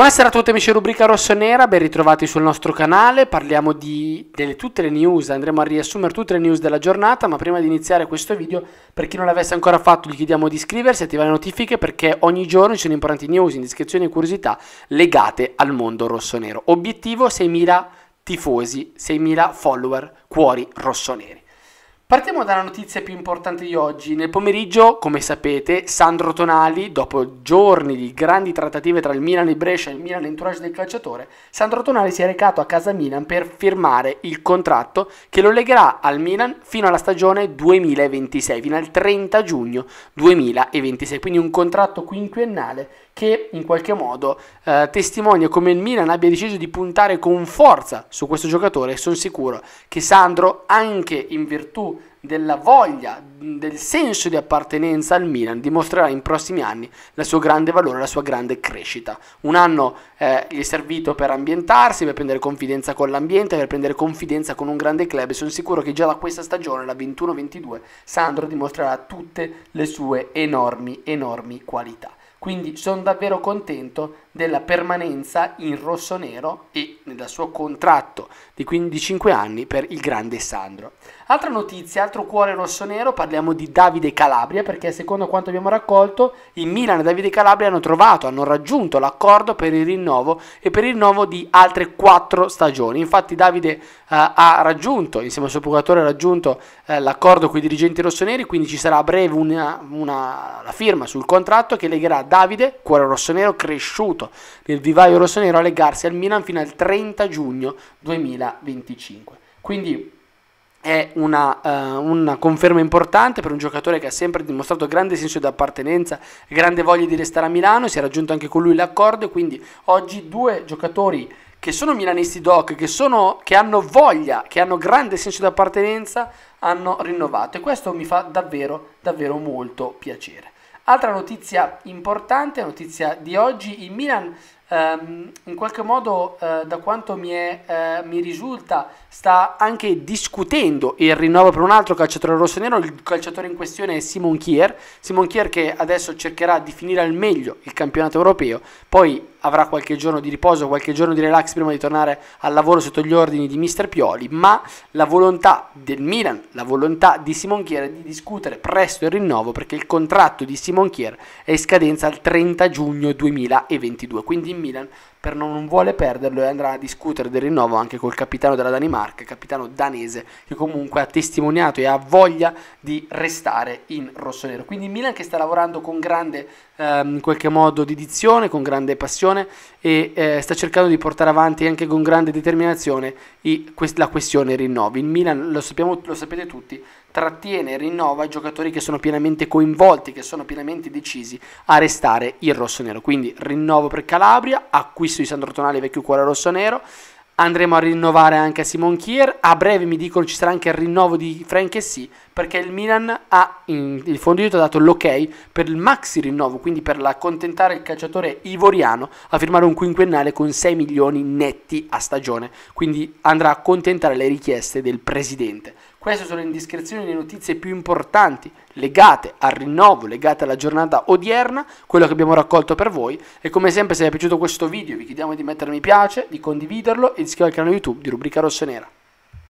Buonasera a tutti amici di rubrica rossonera, ben ritrovati sul nostro canale, parliamo di delle, tutte le news, andremo a riassumere tutte le news della giornata, ma prima di iniziare questo video, per chi non l'avesse ancora fatto gli chiediamo di iscriversi, attivare le notifiche perché ogni giorno ci sono importanti news, indiscrezioni e curiosità legate al mondo rossonero. Obiettivo 6.000 tifosi, 6.000 follower, cuori rossoneri. Partiamo dalla notizia più importante di oggi. Nel pomeriggio, come sapete, Sandro Tonali, dopo giorni di grandi trattative tra il Milan e Brescia e il Milan entourage del calciatore, Sandro Tonali si è recato a casa Milan per firmare il contratto che lo legherà al Milan fino alla stagione 2026, fino al 30 giugno 2026. Quindi un contratto quinquennale che in qualche modo eh, testimonia come il Milan abbia deciso di puntare con forza su questo giocatore e sono sicuro che Sandro, anche in virtù della voglia, del senso di appartenenza al Milan, dimostrerà in prossimi anni il suo grande valore, la sua grande crescita. Un anno eh, gli è servito per ambientarsi, per prendere confidenza con l'ambiente, per prendere confidenza con un grande club e sono sicuro che già da questa stagione, la 21-22, Sandro dimostrerà tutte le sue enormi, enormi qualità. Quindi sono davvero contento della permanenza in rosso-nero e del suo contratto di 15 anni per il grande Sandro. Altra notizia, altro cuore rosso-nero, parliamo di Davide Calabria perché secondo quanto abbiamo raccolto il Milan e Davide Calabria hanno trovato, hanno raggiunto l'accordo per il rinnovo e per il rinnovo di altre 4 stagioni. Infatti Davide eh, ha raggiunto, insieme al suo procuratore ha raggiunto eh, l'accordo con i dirigenti rossoneri, quindi ci sarà a breve una, una, una firma sul contratto che legherà Davide, cuore rossonero, cresciuto nel vivaio rossonero a legarsi al Milan fino al 30 giugno 2025. Quindi è una, uh, una, conferma importante per un giocatore che ha sempre dimostrato grande senso di appartenenza, grande voglia di restare a Milano, si è raggiunto anche con lui l'accordo e quindi oggi due giocatori che sono milanisti doc, che, sono, che hanno voglia, che hanno grande senso di appartenenza, hanno rinnovato e questo mi fa davvero, davvero molto piacere. Altra notizia importante, notizia di oggi, il Milan ehm, in qualche modo eh, da quanto mi, è, eh, mi, risulta sta anche discutendo il rinnovo per un altro calciatore rossonero, il calciatore in questione è Simon Kier, Simon Kier che adesso cercherà di finire al meglio il campionato europeo, poi avrà qualche giorno di riposo, qualche giorno di relax prima di tornare al lavoro sotto gli ordini di Mister Pioli, ma la volontà del Milan, la volontà di Simon Simonchier è di discutere presto il rinnovo perché il contratto di Simon Simonchier è in scadenza il 30 giugno 2022, quindi in Milan per non vuole perderlo e andrà a discutere del rinnovo anche col capitano della Danimarca, capitano danese, che comunque ha testimoniato e ha voglia di restare in rossonero. Quindi Milan che sta lavorando con grande, ehm, in qualche modo, dedizione, con grande passione e eh, sta cercando di portare avanti anche con grande determinazione i, quest- la questione rinnovi. Il Milan, lo, sappiamo, lo sapete tutti, trattiene e rinnova i giocatori che sono pienamente coinvolti, che sono pienamente decisi a restare il rosso nero. Quindi rinnovo per Calabria, acquisto di Sandro Tonali, vecchio cuore rosso nero, andremo a rinnovare anche Simon Kier. A breve mi dicono ci sarà anche il rinnovo di Frank sì, perché il Milan ha in, il fondo dietro ha dato l'ok per il maxi rinnovo, quindi per accontentare il calciatore ivoriano a firmare un quinquennale con 6 milioni netti a stagione. Quindi andrà a accontentare le richieste del presidente. Queste sono le indiscrezioni e le notizie più importanti legate al rinnovo, legate alla giornata odierna, quello che abbiamo raccolto per voi. E come sempre se vi è piaciuto questo video vi chiediamo di mettere mi piace, di condividerlo e di iscrivervi al canale YouTube di Rubrica Rossonera.